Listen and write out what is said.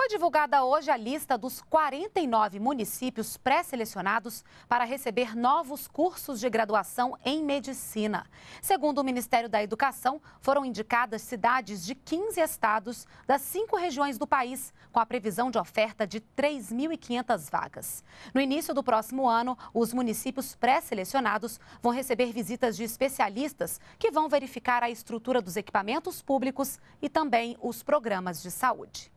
Foi divulgada hoje a lista dos 49 municípios pré-selecionados para receber novos cursos de graduação em medicina. Segundo o Ministério da Educação, foram indicadas cidades de 15 estados das cinco regiões do país, com a previsão de oferta de 3.500 vagas. No início do próximo ano, os municípios pré-selecionados vão receber visitas de especialistas que vão verificar a estrutura dos equipamentos públicos e também os programas de saúde.